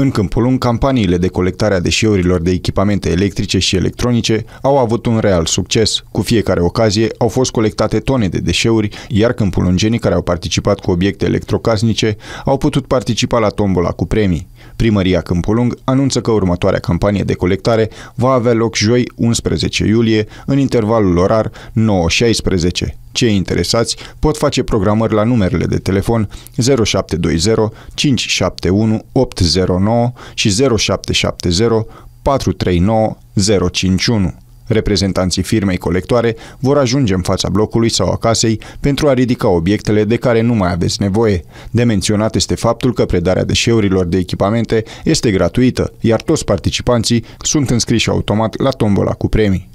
În Câmpul Lung, campaniile de colectare a deșeurilor de echipamente electrice și electronice au avut un real succes. Cu fiecare ocazie au fost colectate tone de deșeuri, iar câmpulungenii care au participat cu obiecte electrocasnice au putut participa la tombola cu premii. Primăria Câmpulung anunță că următoarea campanie de colectare va avea loc joi 11 iulie în intervalul orar 9-16. Cei interesați pot face programări la numerele de telefon 0720 571 809 și 0770 439 051. Reprezentanții firmei colectoare vor ajunge în fața blocului sau a casei pentru a ridica obiectele de care nu mai aveți nevoie. De menționat este faptul că predarea deșeurilor de echipamente este gratuită, iar toți participanții sunt înscriși automat la tombola cu premii.